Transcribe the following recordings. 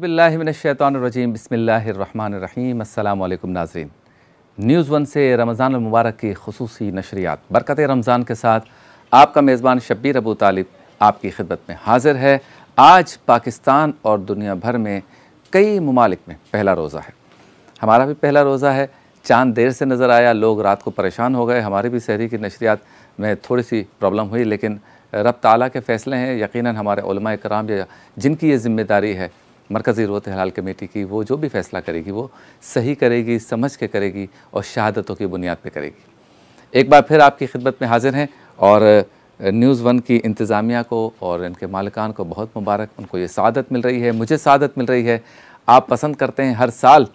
अज़बिल्लिनशैतरजीम बसमीम अल्लाम नाजरीन न्यूज़ वन से रमज़ान मुबारक की खसूसी नशरियात बरकत रमज़ान के साथ आपका मेज़बान शब्बीर अबू तालिब आपकी खिदमत में हाजिर है आज पाकिस्तान और दुनिया भर में कई ममालिक में पहला रोज़ा है हमारा भी पहला रोज़ा है चांद देर से नज़र आया लोग रात को परेशान हो गए हमारी भी शहरी की नशरियात में थोड़ी सी प्रॉब्लम हुई लेकिन रब ताला के फ़ैसले हैं यकीनन हमारे कराम या जिनकी ये ज़िम्मेदारी है मरकज़ी रोत हलाल कमेटी की वो जो भी फैसला करेगी वो सही करेगी समझ के करेगी और शहादतों की बुनियाद पर करेगी एक बार फिर आपकी खिदमत में हाजिर हैं और न्यूज़ वन की इंतज़ामिया को और इनके मालिकान को बहुत मुबारक उनको ये सदत मिल रही है मुझे सदत मिल रही है आप पसंद करते हैं हर साल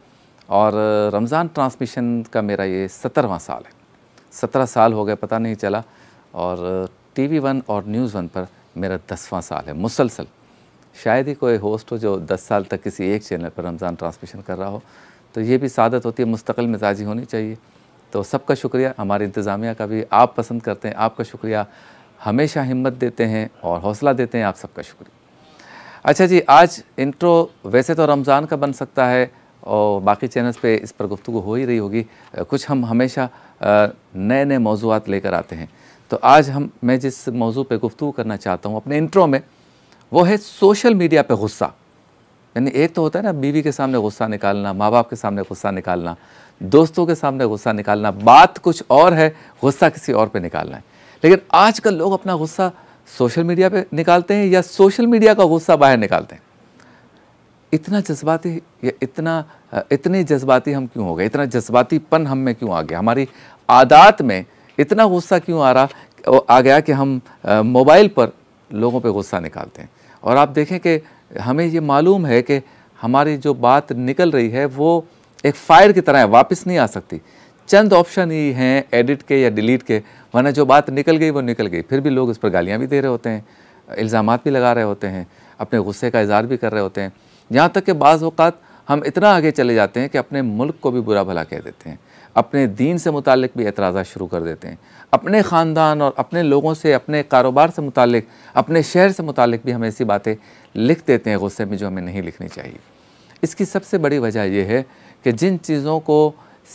और रमज़ान ट्रांसमिशन का मेरा ये सत्रहवा साल है सत्रह साल हो गए पता नहीं चला और टी वी वन और न्यूज़ वन पर मेरा दसवां साल है मुसलसल शायद ही कोई होस्ट हो जो 10 साल तक किसी एक चैनल पर रमज़ान ट्रांसमिशन कर रहा हो तो ये भी सादत होती है मुस्तकिल मिजाजी होनी चाहिए तो सबका शुक्रिया हमारे इंतज़ामिया का भी आप पसंद करते हैं आपका शुक्रिया हमेशा हिम्मत देते हैं और हौसला देते हैं आप सबका शुक्रिया अच्छा जी आज इंट्रो वैसे तो रमज़ान का बन सकता है और बाकी चैनल्स पे इस पर गुफ्तु हो ही रही होगी कुछ हम हमेशा नए नए मौजूद लेकर आते हैं तो आज हम मैं जिस मौजू पे गुफ्तु करना चाहता हूँ अपने इंट्रो में वो है सोशल मीडिया पे गुस्सा यानी एक तो होता है ना बीवी के सामने गुस्सा निकालना माँ बाप के सामने गुस्सा निकालना दोस्तों के सामने गुस्सा निकालना बात कुछ और है गुस्सा किसी और पे निकालना है लेकिन आजकल लोग अपना गुस्सा सोशल मीडिया पे निकालते हैं या सोशल मीडिया का गुस्सा बाहर निकालते हैं इतना जज्बाती या इतना इतने जज्बाती हम क्यों हो गए इतना जज्बातीपन हम में क्यों आ गया हमारी आदात में इतना गुस्सा क्यों आ रहा आ गया कि हम मोबाइल पर लोगों पे गुस्सा निकालते हैं और आप देखें कि हमें ये मालूम है कि हमारी जो बात निकल रही है वो एक फायर की तरह है वापस नहीं आ सकती चंद ऑप्शन ही हैं एडिट के या डिलीट के वरना जो बात निकल गई वो निकल गई फिर भी लोग उस पर गालियाँ भी दे रहे होते हैं इल्ज़ाम भी लगा रहे होते हैं अपने गुस्से का इजहार भी कर रहे होते हैं यहाँ तक कि बाज़ अवत हम इतना आगे चले जाते हैं कि अपने मुल्क को भी बुरा भला कह देते हैं अपने दीन से मुतक भी एतराज़ा शुरू कर देते हैं अपने ख़ानदान और अपने लोगों से अपने कारोबार से मुतक अपने शहर से मुतक भी हम ऐसी बातें लिख देते हैं गुस्से में जो हमें नहीं लिखनी चाहिए इसकी सबसे बड़ी वजह यह है कि जिन चीज़ों को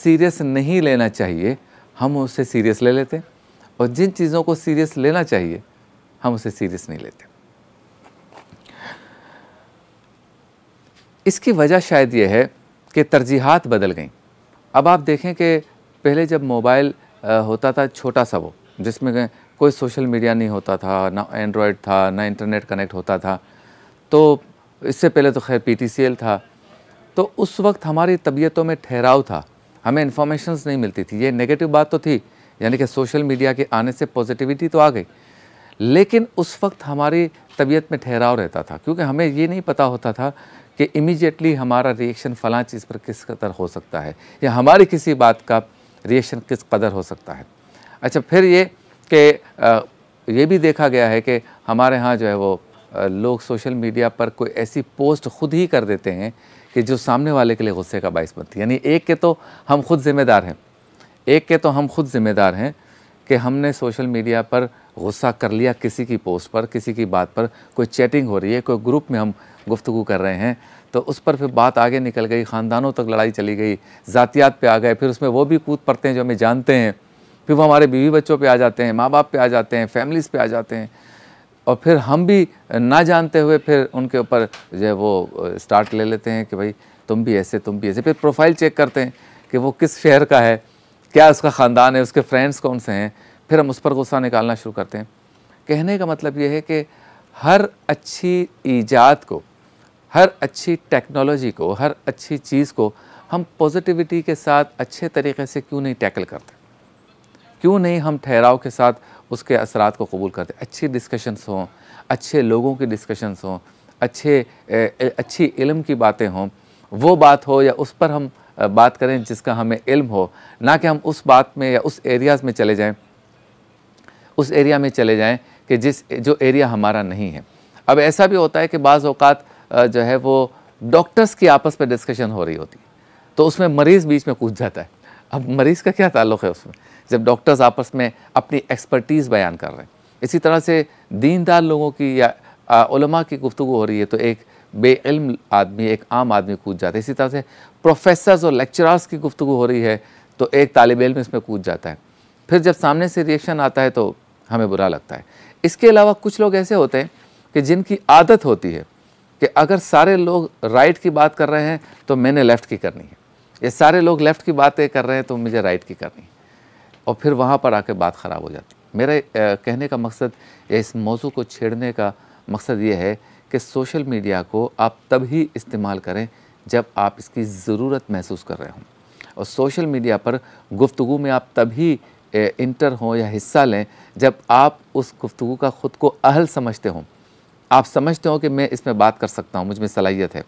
सीरियस नहीं लेना चाहिए हम उसे सीरियस ले लेते हैं और जिन चीज़ों को सीरियस लेना चाहिए हम उसे सीरियस नहीं लेते इसकी वजह शायद यह है कि तरजीहत बदल गई अब आप देखें कि पहले जब मोबाइल होता था छोटा सा वो जिसमें कोई सोशल मीडिया नहीं होता था ना एंड्रॉयड था ना इंटरनेट कनेक्ट होता था तो इससे पहले तो खैर पी था तो उस वक्त हमारी तबीयतों में ठहराव था हमें इन्फॉर्मेशन नहीं मिलती थी ये नेगेटिव बात तो थी यानी कि सोशल मीडिया के आने से पॉजिटिविटी तो आ गई लेकिन उस वक्त हमारी तबीयत में ठहराव रहता था क्योंकि हमें ये नहीं पता होता था कि इमीजिएटली हमारा रिएक्शन फ़लाँ चीज़ पर किस कदर हो सकता है या हमारी किसी बात का रिएक्शन किस कदर हो सकता है अच्छा फिर ये कि ये भी देखा गया है कि हमारे यहाँ जो है वो लोग सोशल मीडिया पर कोई ऐसी पोस्ट खुद ही कर देते हैं कि जो सामने वाले के लिए गुस्से का बायस बनती है यानी एक के तो हम खुद ज़िम्मेदार हैं एक के तो हम खुद ज़िम्मेदार हैं कि हमने सोशल मीडिया पर गुस्सा कर लिया किसी की पोस्ट पर किसी की बात पर कोई चैटिंग हो रही है कोई ग्रुप में हम गुफ्तु कर रहे हैं तो उस पर फिर बात आगे निकल गई ख़ानदानों तक लड़ाई चली गई ज़ातियात पे आ गए फिर उसमें वो भी कूद पड़ते हैं जो हमें जानते हैं फिर वो हमारे बीवी बच्चों पे आ जाते हैं माँ बाप पे आ जाते हैं फैमिलीज़ पे आ जाते हैं और फिर हम भी ना जानते हुए फिर उनके ऊपर जो है वो स्टार्ट ले लेते हैं कि भाई तुम भी ऐसे तुम भी ऐसे फिर प्रोफाइल चेक करते हैं कि वो किस शहर का है क्या उसका ख़ानदान है उसके फ्रेंड्स कौन से हैं फिर हम उस पर गुस्सा निकालना शुरू करते हैं कहने का मतलब ये है कि हर अच्छी ईजाद को हर अच्छी टेक्नोलॉजी को हर अच्छी चीज़ को हम पॉजिटिविटी के साथ अच्छे तरीके से क्यों नहीं टैकल करते क्यों नहीं हम ठहराव के साथ उसके असरात को कबूल करते अच्छी डिस्कशंस हों अच्छे लोगों की डिस्कशंस हों अच्छे ए, अच्छी इलम की बातें हों वो बात हो या उस पर हम बात करें जिसका हमें इल्म हो ना कि हम उस बात में या उस एरियाज़ में चले जाएं उस एरिया में चले जाएं कि जिस जो एरिया हमारा नहीं है अब ऐसा भी होता है कि बाज़ अवकात जो है वो डॉक्टर्स की आपस में डिस्कशन हो रही होती है तो उसमें मरीज़ बीच में कूद जाता है अब मरीज़ का क्या ताल्लुक़ है उसमें जब डॉक्टर्स आपस में अपनी एक्सपर्टीज़ बयान कर रहे हैं इसी तरह से दीनदार लोगों की या आ, की गुफ्तु हो रही है तो एक बेइल्म आदमी एक आम आदमी कूद जाता है इसी तरह से प्रोफेसर्स और लेक्चरार्स की गुफ्तु हो रही है तो एक तालब इलम इसमें कूद जाता है फिर जब सामने से रिएक्शन आता है तो हमें बुरा लगता है इसके अलावा कुछ लोग ऐसे होते हैं कि जिनकी आदत होती है कि अगर सारे लोग राइट की बात कर रहे हैं तो मैंने लेफ़्ट की करनी है ये सारे लोग लेफ़्ट की बातें कर रहे हैं तो मुझे राइट की करनी है और फिर वहाँ पर आके बात ख़राब हो जाती है मेरे कहने का मकसद इस मौजू को छेड़ने का मकसद ये है कि सोशल मीडिया को आप तब ही इस्तेमाल करें जब आप इसकी ज़रूरत महसूस कर रहे हों और सोशल मीडिया पर गुफ्तु में आप तभी इंटर हों या हिस्सा लें जब आप उस गुफ्तु का ख़ुद को अहल समझते हों आप समझते हो कि मैं इसमें बात कर सकता हूँ मुझ में सलाहियत है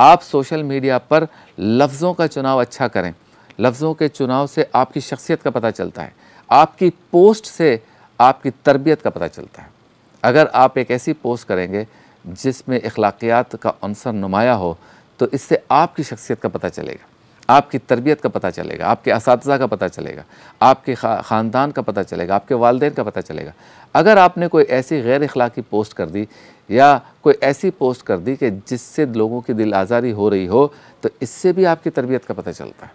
आप सोशल मीडिया पर लफ्ज़ों का चुनाव अच्छा करें लफ्ज़ों के चुनाव से आपकी शख्सियत का पता चलता है आपकी पोस्ट से आपकी तरबियत का पता चलता है अगर आप एक ऐसी पोस्ट करेंगे जिसमें अखलाकियात का अनसर नुमाया हो तो इससे आपकी शख्सियत का पता चलेगा आपकी तरबियत का पता चलेगा आपके इस का पता चलेगा आपके ख़ानदान का पता चलेगा आपके वालदेन का पता चलेगा अगर आपने कोई ऐसी गैर अखलाक़ी पोस्ट कर दी या कोई ऐसी पोस्ट कर दी कि जिससे लोगों की दिल आज़ारी हो रही हो तो इससे भी आपकी तरबियत का पता चलता है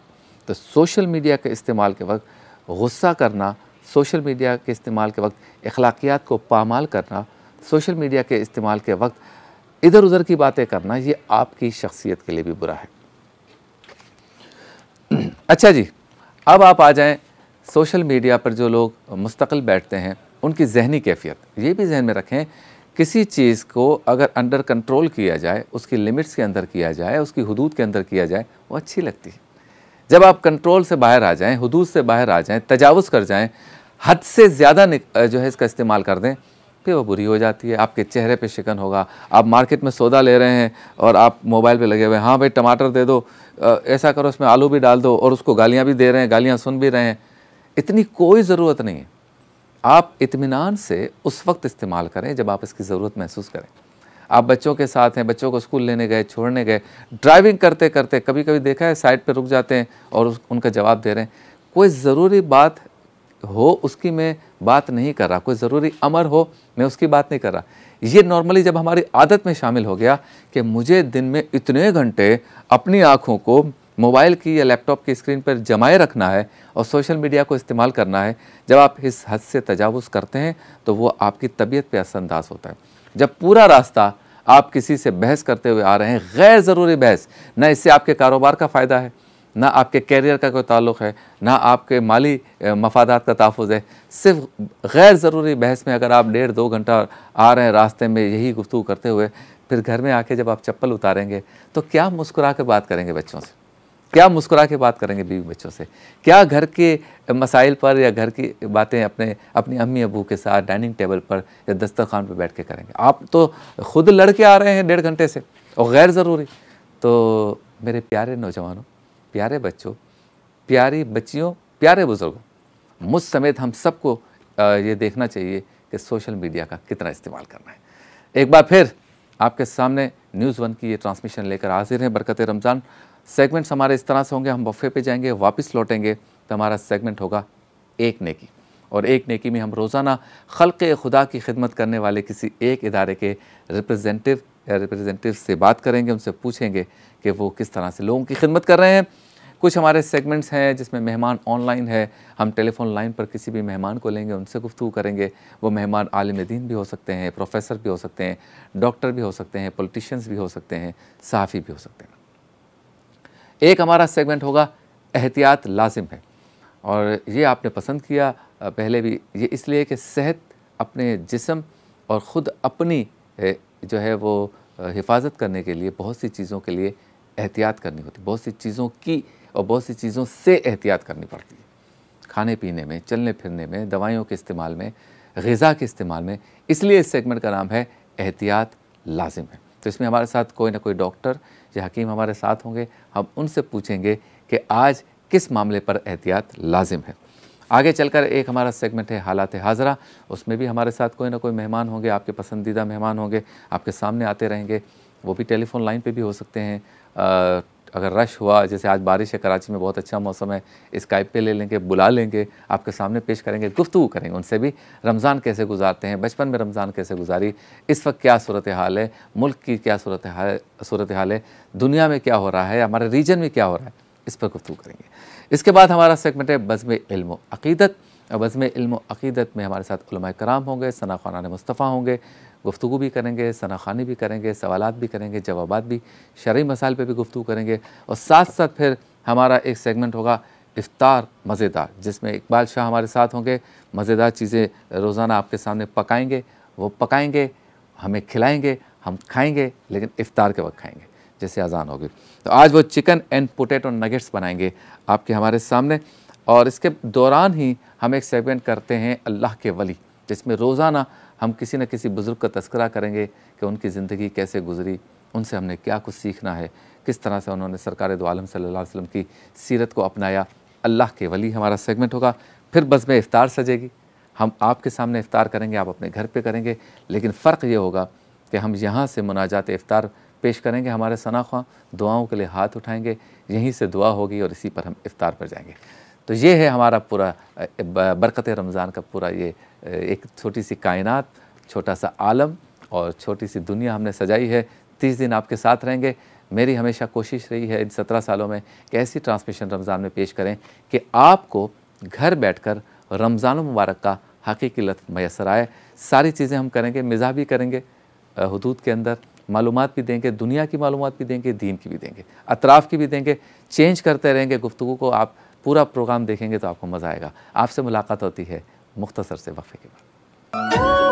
तो सोशल मीडिया के इस्तेमाल के वक्त गुस्सा करना सोशल मीडिया के इस्तेमाल के वक्त अखलाकियात को पामाल करना सोशल मीडिया के इस्तेमाल के वक्त इधर उधर की बातें करना ये आपकी शख्सियत के लिए भी बुरा है अच्छा जी अब आप आ जाएं सोशल मीडिया पर जो लोग मुस्तकिल बैठते हैं उनकी जहनी कैफियत ये भी जहन में रखें किसी चीज़ को अगर अंडर कंट्रोल किया जाए उसकी लिमिट्स के अंदर किया जाए उसकी हदूद के अंदर किया जाए वो अच्छी लगती है जब आप कंट्रोल से बाहर आ जाएं हदूद से बाहर आ जाएं तजावज़ कर जाएं हद से ज़्यादा जो है इसका इस्तेमाल कर दें फिर वो बुरी हो जाती है आपके चेहरे पे शिकन होगा आप मार्केट में सौदा ले रहे हैं और आप मोबाइल पे लगे हुए हैं हाँ भाई टमाटर दे दो ऐसा करो उसमें आलू भी डाल दो और उसको गालियाँ भी दे रहे हैं गालियाँ सुन भी रहे हैं इतनी कोई ज़रूरत नहीं है आप इतमान से उस वक्त इस्तेमाल करें जब आप इसकी ज़रूरत महसूस करें आप बच्चों के साथ हैं बच्चों को स्कूल लेने गए छोड़ने गए ड्राइविंग करते करते कभी कभी देखा है साइड पर रुक जाते हैं और उनका जवाब दे रहे हैं कोई ज़रूरी बात हो उसकी मैं बात नहीं कर रहा कोई ज़रूरी अमर हो मैं उसकी बात नहीं कर रहा ये नॉर्मली जब हमारी आदत में शामिल हो गया कि मुझे दिन में इतने घंटे अपनी आँखों को मोबाइल की या लैपटॉप की स्क्रीन पर जमाए रखना है और सोशल मीडिया को इस्तेमाल करना है जब आप इस हद से तजावज़ करते हैं तो वो आपकी तबीयत पर असरअंदाज होता है जब पूरा रास्ता आप किसी से बहस करते हुए आ रहे हैं गैर ज़रूरी बहस ना इससे आपके कारोबार का फ़ायदा है ना आपके कैरियर का कोई ताल्लुक है ना आपके माली मफादात का तहफ़ है सिर्फ गैर ज़रूरी बहस में अगर आप डेढ़ दो घंटा आ रहे हैं रास्ते में यही गुफ्तु करते हुए फिर घर में आके जब आप चप्पल उतारेंगे तो क्या मुस्कुरा के बात करेंगे बच्चों से क्या मुस्कुरा के बात करेंगे बीवी बच्चों से क्या घर के मसाइल पर या घर की बातें अपने अपनी अम्मी अबू के साथ डाइनिंग टेबल पर या दस्तरखान पर बैठ के करेंगे आप तो खुद लड़के आ रहे हैं डेढ़ घंटे से और गैर ज़रूरी तो मेरे प्यारे नौजवानों प्यारे बच्चों प्यारी बच्चियों प्यारे बुज़ुर्गों मुझ समेत हम सबको ये देखना चाहिए कि सोशल मीडिया का कितना इस्तेमाल करना है एक बार फिर आपके सामने न्यूज़ वन की ये ट्रांसमिशन लेकर हाजिर हैं बरकत रमज़ान सेगमेंट्स हमारे इस तरह से होंगे हम वफ़े पे जाएंगे वापस लौटेंगे तो हमारा सेगमेंट होगा एक नेकी और एक नेकी में हम रोज़ाना खल़ खुदा की खिदमत करने वाले किसी एक इदारे के रिप्रेजेंटिव या रिप्रेजेंटेटिव से बात करेंगे उनसे पूछेंगे कि वो किस तरह से लोगों की खिदमत कर रहे हैं कुछ हमारे सेगमेंट्स हैं जिसमें मेहमान ऑनलाइन है हम टेलीफोन लाइन पर किसी भी मेहमान को लेंगे उनसे गुफ्तु करेंगे वो मेहमान आलिम दीन भी हो सकते हैं प्रोफेसर भी हो सकते हैं डॉक्टर भी हो सकते हैं पॉलिटिशियंस भी हो सकते हैं सहाफ़ी भी हो सकते हैं एक हमारा सेगमेंट होगा एहतियात लाजिम है और ये आपने पसंद किया पहले भी ये इसलिए कि सेहत अपने जिसम और ख़ुद अपनी जो है वो हिफाजत करने के लिए बहुत सी चीज़ों के लिए एहतियात करनी होती है बहुत सी चीज़ों की और बहुत सी चीज़ों से एहतियात करनी पड़ती है खाने पीने में चलने फिरने में दवाइयों के इस्तेमाल में गज़ा के इस्तेमाल में इसलिए इस सेगमेंट का नाम है एहतियात लाजिम है तो इसमें हमारे साथ कोई ना कोई डॉक्टर या हकीम हमारे साथ होंगे हम उनसे पूछेंगे कि आज किस मामले पर एहतियात लाजिम है आगे चलकर एक हमारा सेगमेंट है हालात हाजरा उसमें भी हमारे साथ कोई ना कोई मेहमान होंगे आपके पसंदीदा मेहमान होंगे आपके सामने आते रहेंगे वो भी टेलीफोन लाइन पे भी हो सकते हैं आ, अगर रश हुआ जैसे आज बारिश है कराची में बहुत अच्छा मौसम है स्काइप पे ले लेंगे बुला लेंगे आपके सामने पेश करेंगे गुफ्तु करेंगे उनसे भी रमज़ान कैसे गुजारते हैं बचपन में रमज़ान कैसे गुजारी इस वक्त क्या सूरत हाल है मुल्क की क्या सूरत हाल सूरत हाल है दुनिया में क्या हो रहा है हमारे रीजन में क्या हो रहा है इस पर गुफ्तु करेंगे इसके बाद हमारा सेगमेंट है बज़म इल्म अक़ीदत और बज़म इल्म अक़ीदत में हमारे साथ कराम होंगे सना खाना मुस्तफ़ा होंगे गुफ्तु भी करेंगे सना खानी भी करेंगे सवाल भी करेंगे जवाब भी शर्य मसाइल पर भी गुफ्तु करेंगे और साथ साथ फिर हमारा एक सेगमेंट होगा इफ्तार मज़ेदार जिसमें इकबाल शाह हमारे साथ होंगे मज़ेदार चीज़ें रोज़ाना आपके सामने पकाएंगे वो पकाएंगे हमें खिलाएंगे हम खाएंगे लेकिन इफ्तार के वक्त खाएंगे जैसे अजान होगी तो आज वो चिकन एंड पोटैटो नगेट्स बनाएंगे आपके हमारे सामने और इसके दौरान ही हम एक सेगमेंट करते हैं अल्लाह के वली जिसमें रोज़ाना हम किसी न किसी बुज़ुर्ग का तस्करा करेंगे कि उनकी ज़िंदगी कैसे गुजरी उनसे हमने क्या कुछ सीखना है किस तरह से उन्होंने सरकार दो आलम सल्ला वसम की सीरत को अपनाया अल्लाह के वली हमारा सेगमेंट होगा फिर बस में इफ़ार सजेगी हम आपके सामने इफ़ार करेंगे आप अपने घर पर करेंगे लेकिन फ़र्क ये होगा कि हम यहाँ से मुनाजात इफ़ार पेश करेंगे हमारे शनाख्वा दुआओं के लिए हाथ उठाएंगे यहीं से दुआ होगी और इसी पर हम इफ्तार पर जाएंगे तो ये है हमारा पूरा बरकत रमज़ान का पूरा ये एक छोटी सी कायनात छोटा सा आलम और छोटी सी दुनिया हमने सजाई है तीस दिन आपके साथ रहेंगे मेरी हमेशा कोशिश रही है इन सत्रह सालों में कि ऐसी ट्रांसमिशन रमज़ान में पेश करें कि आपको घर बैठकर रमज़ान मुबारक का हकीकी लत मैसर आए सारी चीज़ें हम करेंगे मिज़ा भी करेंगे हदूद के अंदर मालूम भी देंगे दुनिया की मालूम भी देंगे दीन की भी देंगे अतराफ़ की भी देंगे चेंज करते रहेंगे गुफ्तु को आप पूरा प्रोग्राम देखेंगे तो आपको मज़ा आएगा आपसे मुलाकात होती है मुख्तसर से वक्फे के बाद